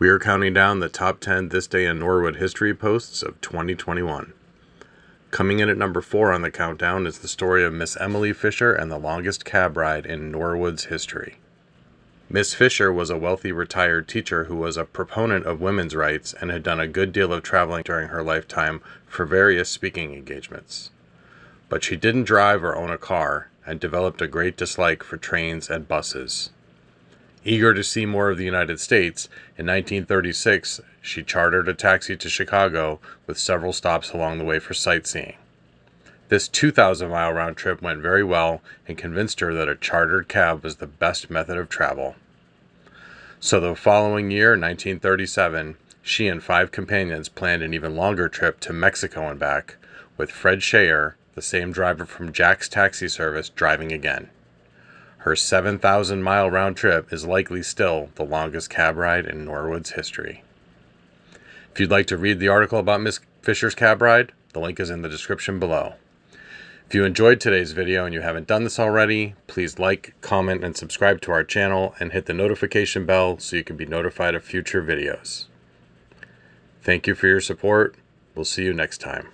We are counting down the top 10 This Day in Norwood history posts of 2021. Coming in at number 4 on the countdown is the story of Miss Emily Fisher and the longest cab ride in Norwood's history. Miss Fisher was a wealthy retired teacher who was a proponent of women's rights and had done a good deal of traveling during her lifetime for various speaking engagements. But she didn't drive or own a car and developed a great dislike for trains and buses. Eager to see more of the United States, in 1936 she chartered a taxi to Chicago with several stops along the way for sightseeing. This 2,000 mile round trip went very well and convinced her that a chartered cab was the best method of travel. So the following year, 1937, she and five companions planned an even longer trip to Mexico and back, with Fred Shayer, the same driver from Jack's taxi service, driving again. Her 7,000 mile round trip is likely still the longest cab ride in Norwood's history. If you'd like to read the article about Miss Fisher's cab ride, the link is in the description below. If you enjoyed today's video and you haven't done this already, please like, comment, and subscribe to our channel and hit the notification bell so you can be notified of future videos. Thank you for your support. We'll see you next time.